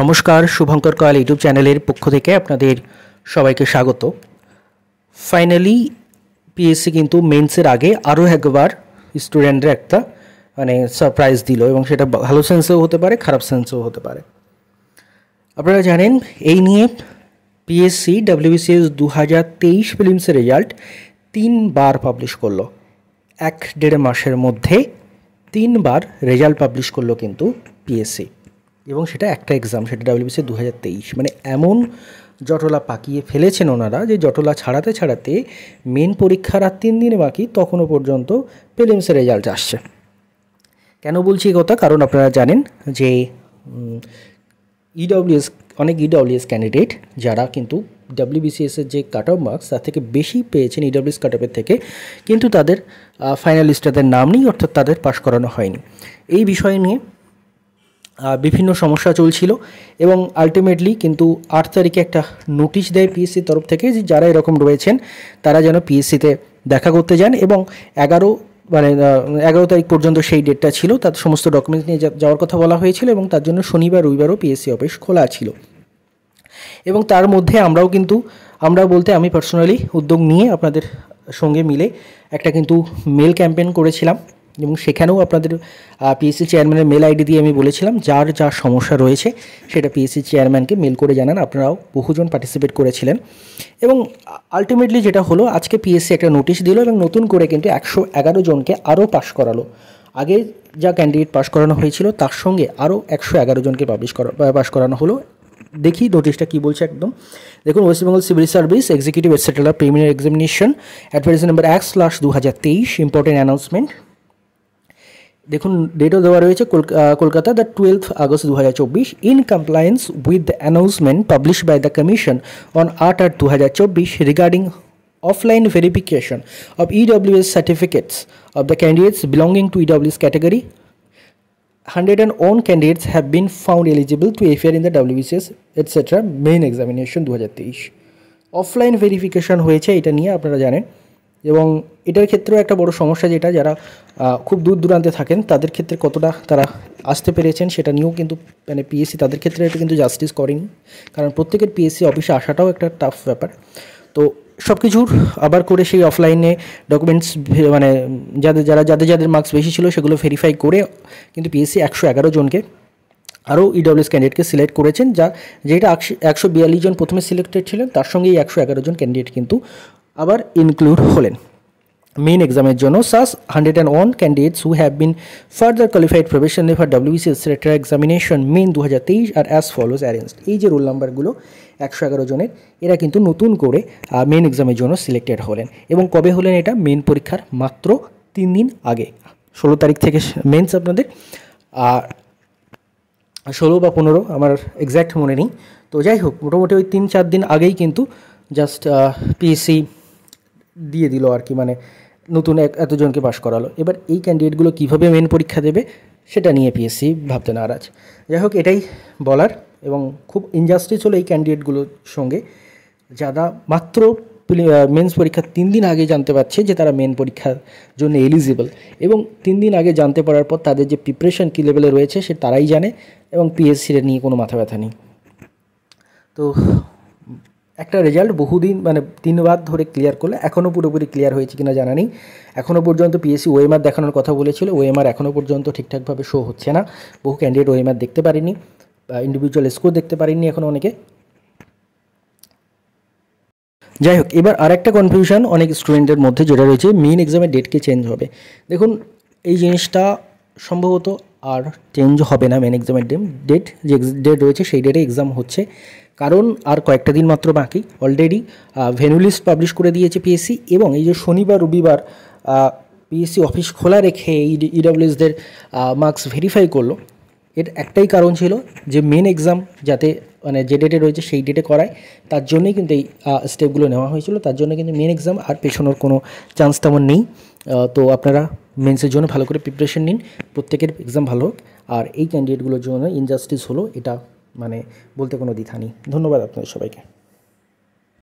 নমস্কার শুভঙ্কর কয়াল ইউটিউব চ্যানেলের পক্ষ থেকে আপনাদের সবাইকে স্বাগত ফাইনালি পিএসসি কিন্তু মেন্সের আগে আরও একবার স্টুডেন্টরা একটা মানে সারপ্রাইজ দিল এবং সেটা ভালো সেন্সেও হতে পারে খারাপ সেন্সেও হতে পারে আপনারা জানেন এই নিয়ে পিএসসি ডাব্লিউবিসিএস দু হাজার তেইশ ফিল্মসের রেজাল্ট তিনবার পাবলিশ করলো এক দেড় মাসের মধ্যে তিনবার রেজাল্ট পাবলিশ করলো কিন্তু পিএসসি এবং সেটা একটা এক্সাম সেটা ডাব্লিউবিসি দু হাজার তেইশ মানে এমন জটলা পাকিয়ে ফেলেছেন ওনারা যে জটলা ছাড়াতে ছাড়াতে মেন পরীক্ষার আর তিন দিনে বাকি তখনও পর্যন্ত প্রিলিমসের রেজাল্ট আসছে কেন বলছি কথা কারণ আপনারা জানেন যে ইডব্লিউএস e অনেক ইডব্লিউএস e ক্যান্ডিডেট যারা কিন্তু ডাব্লিউবিসিএসের যে কাট অফ মার্কস তার থেকে বেশি পেয়েছেন ইডব্লিউএস কাট অফের থেকে কিন্তু তাদের ফাইনালিস্টদের নাম নেই অর্থাৎ তাদের পাশ করানো হয়নি এই বিষয় নিয়ে বিভিন্ন সমস্যা চলছিল এবং আলটিমেটলি কিন্তু আট তারিখে একটা নোটিশ দেয় পিএসসির তরফ থেকে যে যারা এরকম রয়েছেন তারা যেন পিএসসিতে দেখা করতে যান এবং এগারো মানে এগারো তারিখ পর্যন্ত সেই ডেটটা ছিল তার সমস্ত ডকুমেন্টস নিয়ে যাওয়ার কথা বলা হয়েছিল এবং তার জন্য শনিবার রবিবারও পিএসসি অফিস খোলা ছিল এবং তার মধ্যে আমরাও কিন্তু আমরা বলতে আমি পার্সোনালি উদ্যোগ নিয়ে আপনাদের সঙ্গে মিলে একটা কিন্তু মেল ক্যাম্পেন করেছিলাম এবং সেখানেও আপনাদের পিএসসি চেয়ারম্যানের মেল আইডি দিয়ে আমি বলেছিলাম যার যা সমস্যা রয়েছে সেটা পিএসসি চেয়ারম্যানকে মেল করে জানান আপনারাও বহুজন পার্টিসিপেট করেছিলেন এবং আলটিমেটলি যেটা হলো আজকে পিএসসি একটা নোটিশ দিল এবং নতুন করে কিন্তু একশো এগারো জনকে আরও পাশ করালো আগে যা ক্যান্ডিডেট পাশ করানো হয়েছিল তার সঙ্গে আরও একশো এগারো জনকে পাবলিশ করা পাশ করানো হলো দেখি নোটিশটা কী বলছে একদম দেখুন West Bengal civil service executive etcetera premier examination advertise number এক স্লাশ দু হাজার তেইশ ইম্পর্টেন্ট অ্যানাউন্সমেন্ট দেখুন ডেটও দেওয়া রয়েছে কলকাতা দ্য টুয়েলভ আগস্ট দু in compliance with the announcement publish by the commission on আট আট দু regarding offline verification of EWS certificates of the candidates belonging to EWS category 101 candidates have been found eligible to appear in etcetera WBCS examination দু হাজার তেইশ offline verification হয়েছে এটা নিয়ে আপনারা জানেন এবং এটার ক্ষেত্রেও একটা বড় সমস্যা যেটা যারা খুব দূর দূরান্তে থাকেন তাদের ক্ষেত্রে কতটা তারা আসতে পেরেছেন সেটা নিয়েও কিন্তু মানে পিএসসি তাদের ক্ষেত্রে এটা কিন্তু জাস্টিস করেনি কারণ প্রত্যেকের পিএসসি অফিসে আসাটাও একটা টাফ ব্যাপার তো সব কিছুর আবার করে সেই অফলাইনে ডকুমেন্টস মানে যাদের যারা যাদের যাদের মার্কস বেশি ছিল সেগুলো ভেরিফাই করে কিন্তু পিএসসি একশো এগারো জনকে আরও ইডব্লিউএস ক্যান্ডিডেটকে সিলেক্ট করেছেন যা যেটা একশো বিয়াল্লিশ জন প্রথমে সিলেক্টেড ছিলেন তার সঙ্গে এই একশো এগারো জন ক্যান্ডিডেট কিন্তু আবার ইনক্লুড হলেন মেইন এক্সামের জন্য সাস hundred and one candidates who have been further qualified profession for WBC selector examination main দু হাজার তেইশ আর অ্যাজ ফলোজ অ্যারেঞ্জ এই যে রোল নাম্বারগুলো একশো এগারো জনের এরা কিন্তু নতুন করে মেন এক্সামের জন্য সিলেক্টেড হলেন এবং কবে হলেন এটা মেন পরীক্ষার মাত্র তিন দিন আগে ষোলো তারিখ থেকে মেন্স আপনাদের আর ষোলো বা পনেরো আমার এক্স্যাক্ট মনে নেই তো যাই হোক মোটামুটি ওই তিন চার দিন আগেই কিন্তু জাস্ট পিএসসি দিয়ে দিল আর কি মানে নতুন এক এতজনকে পাশ করালো এবার এই ক্যান্ডিডেটগুলো কীভাবে মেন পরীক্ষা দেবে সেটা নিয়ে পিএসসি ভাবতে নারাজ যাই হোক এটাই বলার এবং খুব ইনজাস্টিস হলো এই ক্যান্ডিডেটগুলোর সঙ্গে যারা মাত্র মেন্স পরীক্ষার তিন দিন আগে জানতে পারছে যে তারা মেন পরীক্ষার জন্য এলিজিবল এবং তিন দিন আগে জানতে পারার পর তাদের যে প্রিপারেশান কী লেভেলে রয়েছে সে তারাই জানে এবং পিএসসির নিয়ে কোনো মাথা ব্যথা নেই তো একটা রেজাল্ট বহুদিন মানে তিনবার ধরে ক্লিয়ার করলে এখনও পুরোপুরি ক্লিয়ার হয়েছে কিনা জানা নেই এখনও পর্যন্ত পিএসসি ওএমআর দেখানোর কথা বলেছিল ওএমআর এখনও পর্যন্ত ঠিকঠাকভাবে শো হচ্ছে না বহু ক্যান্ডিডেট ওএমআর দেখতে পারেনি বা ইন্ডিভিজুয়াল স্কোর দেখতে পারেনি এখন অনেকে যাই হোক এবার আর একটা কনফিউশন অনেক স্টুডেন্টদের মধ্যে যেটা রয়েছে মেন এক্সামের ডেটকে চেঞ্জ হবে দেখুন এই জিনিসটা সম্ভবত আর চেঞ্জ হবে না মেন এক্সামের ডেম ডেট যে ডেট রয়েছে সেই ডেটে এক্সাম হচ্ছে কারণ আর কয়েকটা দিন মাত্র বাকি অলরেডি ভেনু লিস্ট পাবলিশ করে দিয়েছে পিএসসি এবং এই যে শনিবার রবিবার পিএসসি অফিস খোলা রেখে ইডাব্লিউএসদের মার্কস ভেরিফাই করলো এর একটাই কারণ ছিল যে মেন এক্সাম যাতে মানে যে ডেটে রয়েছে সেই ডেটে করায় তার জন্যই কিন্তু এই স্টেপগুলো নেওয়া হয়েছিল তার জন্য কিন্তু মেন এক্সাম আর পেছনোর কোনো চান্স তেমন নেই তো আপনারা মেন্সের জন্য ভালো করে প্রিপারেশন নিন প্রত্যেকের এক্সাম ভালো হোক আর এই ক্যান্ডিডেটগুলোর জন্য ইনজাস্টিস হলো এটা মানে বলতে কোনো দ্বিধা নেই ধন্যবাদ আপনাদের সবাইকে